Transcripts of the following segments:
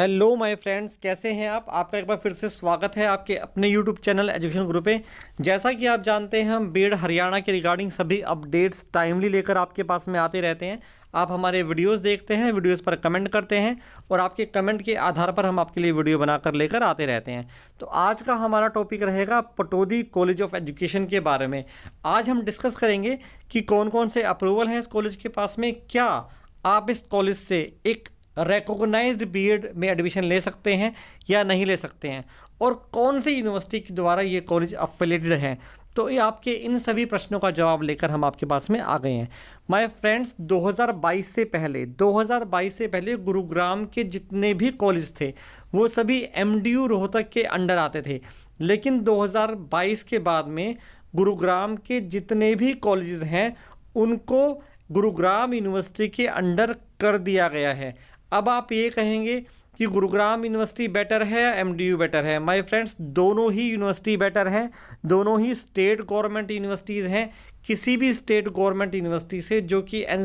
hello my friends कैसे हैं आप आपका एक बार फिर से स्वागत है आपके अपने यूट्यूब चैनल एजुकेशन ग्रुप पे जैसा कि आप जानते हैं हम बीड हरियाणा के रिगार्डिंग सभी अपडेट्स टाइमली लेकर आपके पास में आते रहते हैं आप हमारे वीडियोस देखते हैं वीडियोस पर कमेंट करते हैं और आपके कमेंट के आधार पर हम आपके लिए वीडियो बनाकर लेकर आते रहते हैं तो आज का हमारा टॉपिक रहेगा पटोदी कॉलेज ऑफ एजुकेशन के बारे में आज हम डिस्कस करेंगे कि कौन कौन से अप्रूवल हैं इस कॉलेज के पास में क्या आप इस कॉलेज से एक बी बीएड में एडमिशन ले सकते हैं या नहीं ले सकते हैं और कौन सी यूनिवर्सिटी के द्वारा ये कॉलेज अफिलेटेड है तो ये आपके इन सभी प्रश्नों का जवाब लेकर हम आपके पास में आ गए हैं माय फ्रेंड्स 2022 से पहले 2022 से पहले गुरुग्राम के जितने भी कॉलेज थे वो सभी एम रोहतक के अंडर आते थे लेकिन 2022 के बाद में गुरुग्राम के जितने भी कॉलेज हैं उनको गुरुग्राम यूनिवर्सिटी के अंडर कर दिया गया है अब आप ये कहेंगे कि गुरुग्राम यूनिवर्सिटी बेटर है या एम बेटर है माय फ्रेंड्स दोनों ही यूनिवर्सिटी बेटर हैं दोनों ही स्टेट गवर्नमेंट यूनिवर्सिटीज़ हैं किसी भी स्टेट गवर्नमेंट यूनिवर्सिटी से जो कि एन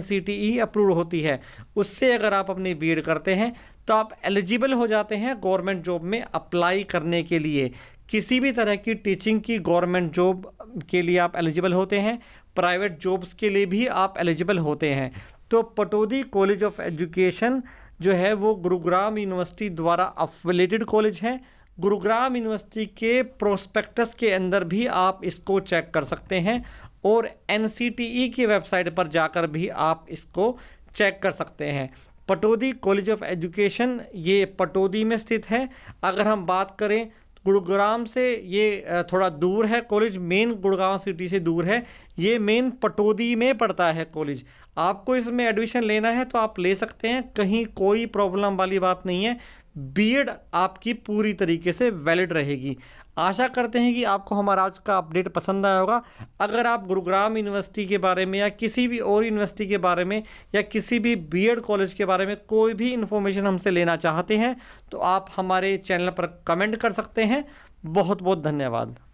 अप्रूव e होती है उससे अगर आप अपनी बी करते हैं तो आप एलिजिबल हो जाते हैं गवर्नमेंट जॉब में अप्लाई करने के लिए किसी भी तरह की टीचिंग की गवर्नमेंट जॉब के लिए आप एलिजिबल होते हैं प्राइवेट जॉब्स के लिए भी आप एलिजिबल होते हैं तो पटोदी कॉलेज ऑफ एजुकेशन जो है वो गुरुग्राम यूनिवर्सिटी द्वारा अफिलेटेड कॉलेज है गुरुग्राम यूनिवर्सिटी के प्रोस्पेक्टस के अंदर भी आप इसको चेक कर सकते हैं और एन e की वेबसाइट पर जाकर भी आप इसको चेक कर सकते हैं पटोदी कॉलेज ऑफ एजुकेशन ये पटोदी में स्थित है अगर हम बात करें गुड़ग्राम से ये थोड़ा दूर है कॉलेज मेन गुड़गांव सिटी से दूर है ये मेन पटोदी में पड़ता है कॉलेज आपको इसमें एडमिशन लेना है तो आप ले सकते हैं कहीं कोई प्रॉब्लम वाली बात नहीं है बीएड आपकी पूरी तरीके से वैलिड रहेगी आशा करते हैं कि आपको हमारा आज का अपडेट पसंद आया होगा अगर आप गुरुग्राम यूनिवर्सिटी के बारे में या किसी भी और यूनिवर्सिटी के बारे में या किसी भी बीएड कॉलेज के बारे में कोई भी इन्फॉर्मेशन हमसे लेना चाहते हैं तो आप हमारे चैनल पर कमेंट कर सकते हैं बहुत बहुत धन्यवाद